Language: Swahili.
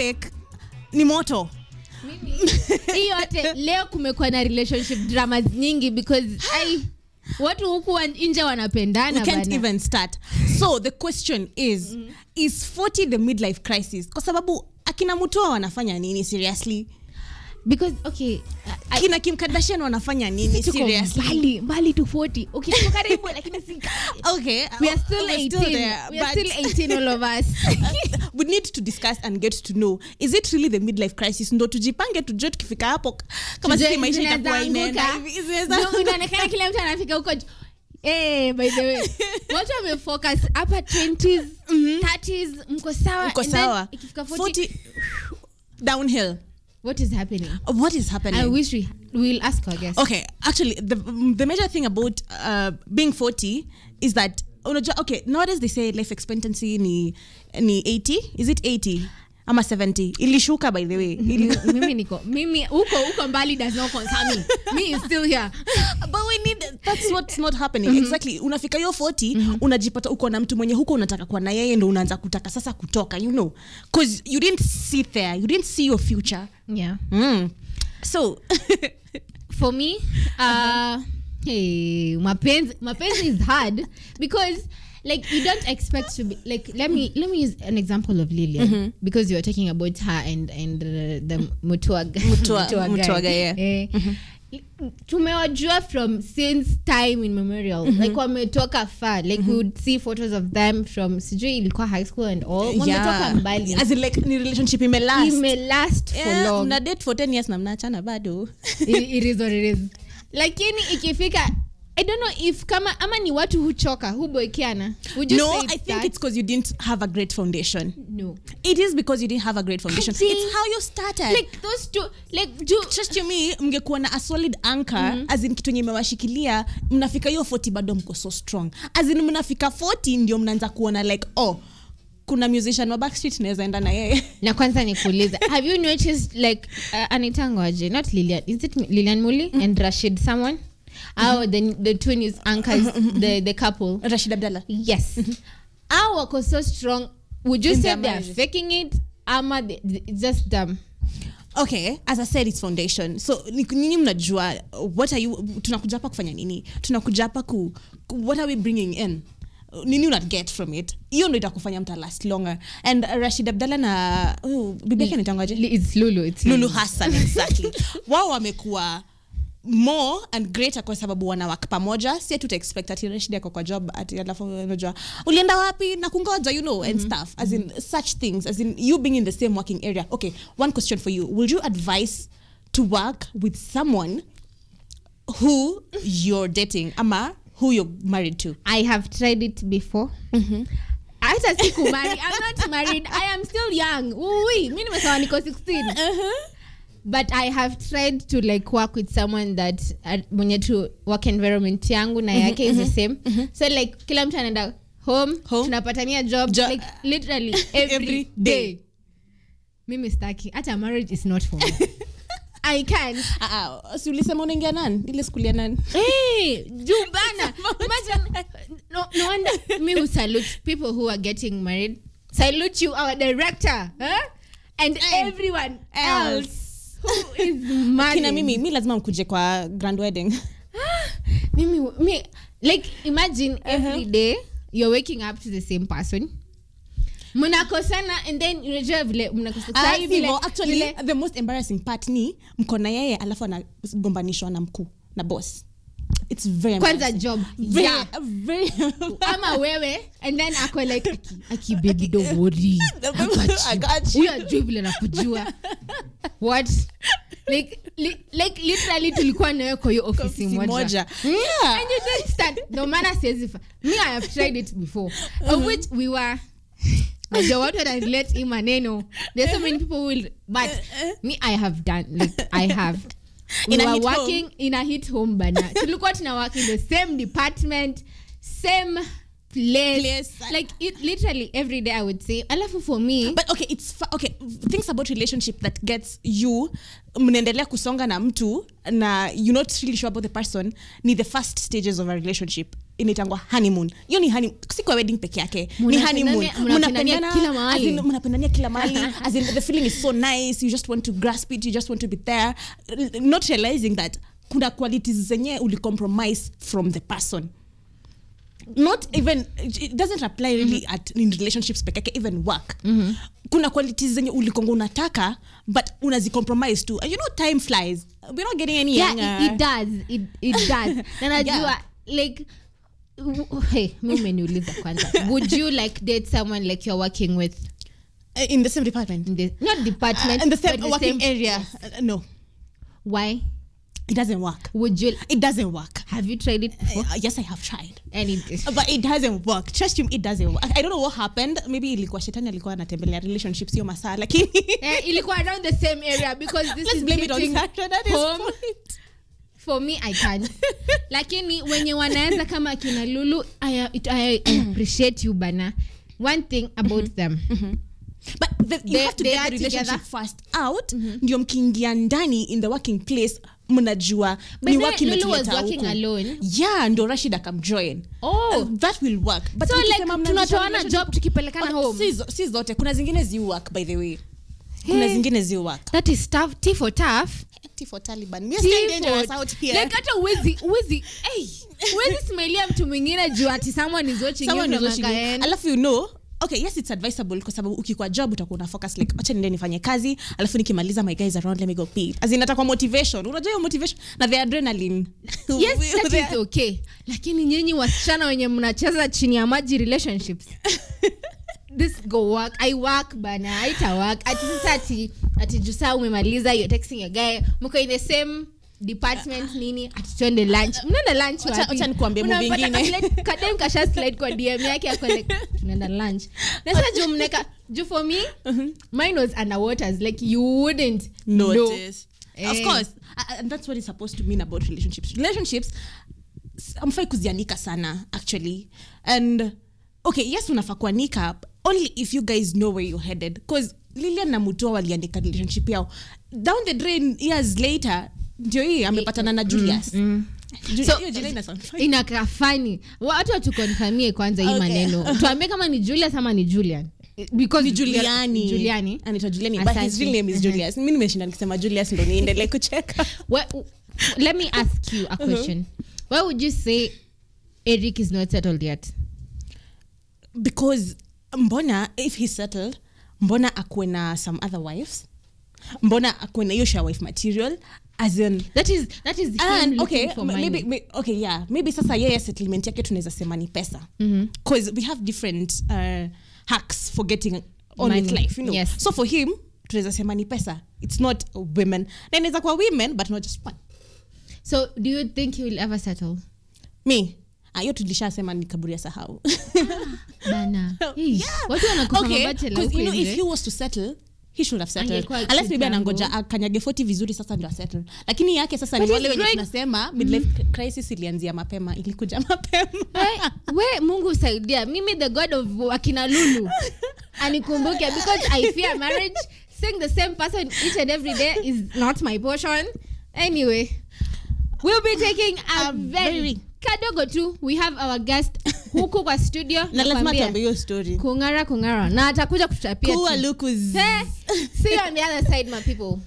topic ni moto hiyo yote leo kumekuwa na relationship dramas nyingi because I, watu huku nje wanapendana can't even start so the question is mm. is 40 the midlife crisis kwa sababu akina mutoa wanafanya nini seriously because okay kina Kim Kardashian wanafanya nini seriously? Mbali, mbali tu 40. Okay, tuko karibu lakini si Okay, we are oh, still we're 18. Still there, we are still 18 all of us. we need to discuss and get to know is it really the midlife crisis? Ndo tujipange tujue tukifika hapo kama sisi maisha itakuwa inaenda hivi. Ndio inaonekana kila mtu anafika huko Hey, eh, by the way watu wamefocus hapa 20s mm -hmm. 30s mko sawa mko sawa ikifika 40, 40 downhill what is happening? What is happening? I wish we will ask our guests. Okay, actually, the the major thing about uh, being forty is that okay. Nowadays they say life expectancy ni ni eighty. Is it eighty? ama 70 ilishuka by the way Ili... mimi niko mimi huko huko mbali does not concern me me is still here but we need that's what's not happening mm -hmm. exactly unafika hiyo 40 mm -hmm. unajipata uko na mtu mwenye huko unataka kuwa na yeye ndo unaanza kutaka sasa kutoka you know cuz you didn't see there you didn't see your future yeah mm. so for me uh, uh -huh. hey mapenzi mapenzi is hard because like you don't expect to be like let me let me use an example of Lillian mm-hmm. because you were talking about her and and uh, the Mutuaga Mutua, mutua Mutuaga yeah. Eh, mm-hmm. tumewajua from since time in memorial mm-hmm. like wametoka far like mm-hmm. we would see photos of them from sijui ilikuwa high school and all wametoka yeah. mbali as in like ni relationship last. imelast imelast yeah, for long na date for 10 years na mnaachana bado it, it is what it is lakini ikifika i don't know if kama ama ni watu huchoka huboekeana no i think that? it's because you didn't have a great foundation no it is because you didn't have a great foundation Kati. it's how you started like those two like do... trust you me mngekuwa na a solid anchor mm -hmm. as in kitu yenye imewashikilia mnafika hiyo 40 bado mko so strong as in mnafika 40 ndio mnaanza kuona like oh kuna musician wa backstreet naweza enda na yeye na kwanza nikuuliza have you noticed like uh, anaitangoaje not lilian is it lilian muli mm. -hmm. and rashid someone au the, the two news anchors the, the couple rashid abdallah yes au wako so strong would you In say they're faking it ama they, they, just them okay as i said its foundation so nini mnajua what are you tunakuja hapa kufanya nini tunakuja hapa ku what are we bringing in nini una get from it hiyo ndo itakufanya mta last longer and rashid abdalla na oh, bibi yake anaitangwaje lulu, lulu hassan exactly wao wamekuwa more and greater kwa sababu wanawak pamoja si ati expect ati rashid ako kwa job ati alafu unajua ulienda wapi na kungoja you know mm -hmm. and mm-hmm. stuff as in mm -hmm. such things as in you being in the same working area okay one question for you will you advise to work with someone who you're dating ama who you're married to i have tried it before mm -hmm hata sikumari i'm not married i am still young ui mi nimesawa niko 16 uh -huh but i have tried to like work with someone that uh, mwenye tu work environment yangu na mhm, yake mm -hmm, is the mhm, same mm -hmm. so like kila mtu anaenda home, home. tunapatania job jo like, literally every, every day, day. mimi staki hata marriage is not for me i can uh, ah, uh, ah, ulisema unaingia nani ile skulia nani hey, eh, juu bana imagine no, no wonder me who salute people who are getting married salute you our director huh? and everyone else kina mimi mi lazima mkuje kwa grand wedding ah, mimi mi, like imagine uh -huh. every day you're waking up to the same person mnakosana and then unajua vile mnakosanaactually ah, the most embarrassing part ni mkona na yeye alafu anagombanishwa na mkuu na boss it's very kwanza job very, very ama wewe and then ako like aki, aki baby don't worry I got you. Huyo ajui vile nakujua what like li, like literally tulikuwa nawe kwa hiyo ofisi moja yeah. and you don't stand no maana siwezi me i have tried it before mm -hmm. of uh-huh. which we were the watu wanalete hii maneno there's so many people will but uh-huh. me i have done like i have we in were working home. in a hit home bana tulikuwa tuna work in the same department same Place. Uh, like it literally every day i would say alafu for me but okay it's okay things about relationship that gets you mnaendelea kusonga na mtu na you're not really sure about the person ni the first stages of a relationship inaitangwa honeymoon hiyo ni si kwa wedding peke yake ni honeymoon mnapendania kila mahali as in the feeling is so nice you just want to grasp it you just want to be there not realizing that kuna qualities zenye ulicompromise from the person mm not even it doesn't apply really mm-hmm. at in relationships pekeke even work mm-hmm. kuna qualities zenye ulikongo unataka but unazicompromise tu you know time flies we're not getting any yeah, younger. It, it does it, it does na najua yeah. like hey, mi umeniuliza kwanza would you like date someone like you're working with eh, in the same department in the, not department uh, in the same working same, area yes. uh, no why it doesn't work would you it doesn't work have you tried it Uh, yes i have tried and it is. but it doesn't work trust you it doesn't work i don't know what happened maybe ilikuwa shetani alikuwa anatembelea relationship sio masaa lakini eh, ilikuwa around the same area because this Let's is blame it on Saturday, home. Point for me i can lakini wenye wanaweza kama akina lulu I, uh, I, i appreciate you bana one thing about mm -hmm. them mm -hmm. but the, you they, have to get the relationship together. first out mm -hmm. mkiingia ndani in the working place mnajua ni waki ndo Rashid akamjoin oh. that will work but so like tunatoana job tukipelekana home si, zote kuna zingine zi work by the way Hey, kuna zingine zi work that is tough for tough Taliban like uwezi hey mtu mwingine juu ati is watching you alafu you know okay yes it's advisable kwa sababu ukikuwa job utakuwa una focus like acha niende nifanye kazi alafu nikimaliza my guys around let me go pee as in atakuwa motivation unajua hiyo motivation na the adrenaline yes that is okay lakini nyinyi wasichana wenye mnacheza chini ya maji relationships this go work i work bana ita work ati sasa ati ati jusa umemaliza you texting your guy mko in the same department nini atitwende lunch mnaenda lunch acha nikuambie mvi ingine kadem kasha slide kwa dm yake ya kwenda tunaenda lunch na sasa juu mneka juu for me uh-huh. mine was waters like you wouldn't notice know. of eh. course uh, and that's what it's supposed to mean about relationships relationships amfai kuzianika sana actually and okay yes unafaa kuanika only if you guys know where you're headed because lilian na mutoa waliandika relationship yao down the drain years later ndio hii amepatana na julius mm, mm. So, inakaa fani watu watukonfamie kwanza hii okay. maneno tuambie kama ni julius ama ni julian uh-huh. mi nimeshinda nikisema julius ndo niendelee kucheka let me ask you a uh-huh. question uh -huh. why would you say eric is not settled yet because mbona if he settled mbona akuwe na some other wives mbona akuwe na hiyo share wife material as in that is for maybe, sasa yeye settlement yake tunaweza sema ni pesa because mm-hmm. mm -hmm. we have different uh, hacks for getting on with life you know yes. so for him tunaweza sema ni pesa it's not women na inaweza kuwa women but not just one so do you think he will ever settle me ah, hiyo tulishasema ni kaburi ya sahau ah, bana yeah. okay, you know, if eh? he was to settle he should have settled unless maybe anangoja akanyage ah, foti vizuri sasa ndio asettle lakini yake sasa ni wale wenye tunasema midlife mm-hmm. crisis ilianzia mapema ilikuja mapema we, eh, we mungu usaidia mimi the god of akina lulu anikumbuke because i fear marriage seeing the same person each and every day is not my portion anyway we'll be taking a, a very, very kadogo tu we have our guest huku kwa studio na lazima tuambie hiyo story kungara kungara na atakuja kutuchapia kuwa luku sio eh, on the other side my people